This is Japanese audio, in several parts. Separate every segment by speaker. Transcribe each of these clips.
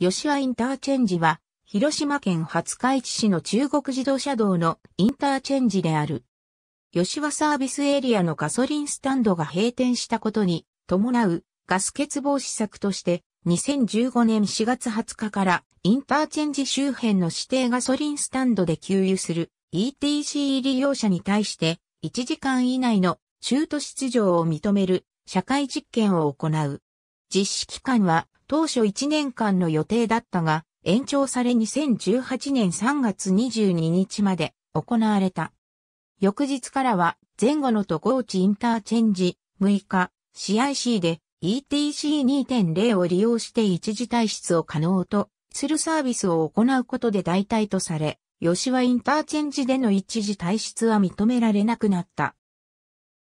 Speaker 1: 吉和インターチェンジは、広島県廿日市市の中国自動車道のインターチェンジである。吉和サービスエリアのガソリンスタンドが閉店したことに伴うガス欠防施策として、2015年4月20日からインターチェンジ周辺の指定ガソリンスタンドで給油する ETC 利用者に対して1時間以内の中途出場を認める社会実験を行う。実施期間は当初1年間の予定だったが、延長され2018年3月22日まで行われた。翌日からは前後の渡高地インターチェンジ6日 CIC で ETC2.0 を利用して一時退出を可能とするサービスを行うことで代替とされ、吉和インターチェンジでの一時退出は認められなくなった。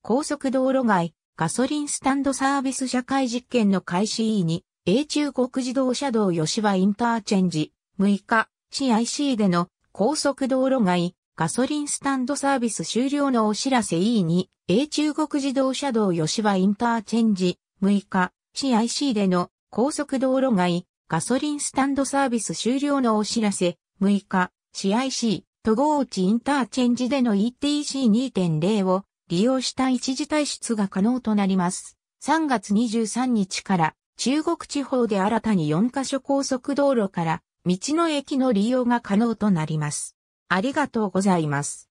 Speaker 1: 高速道路外、ガソリンスタンドサービス社会実験の開始 E に英中国自動車道吉羽インターチェンジ、6日、CIC での高速道路外、ガソリンスタンドサービス終了のお知らせ E2、英中国自動車道吉羽インターチェンジ、6日、CIC での高速道路外、ガソリンスタンドサービス終了のお知らせ、6日、CIC、都合地インターチェンジでの ETC2.0 を利用した一時退出が可能となります。3月23日から中国地方で新たに4カ所高速道路から道の駅の利用が可能となります。ありがとうございます。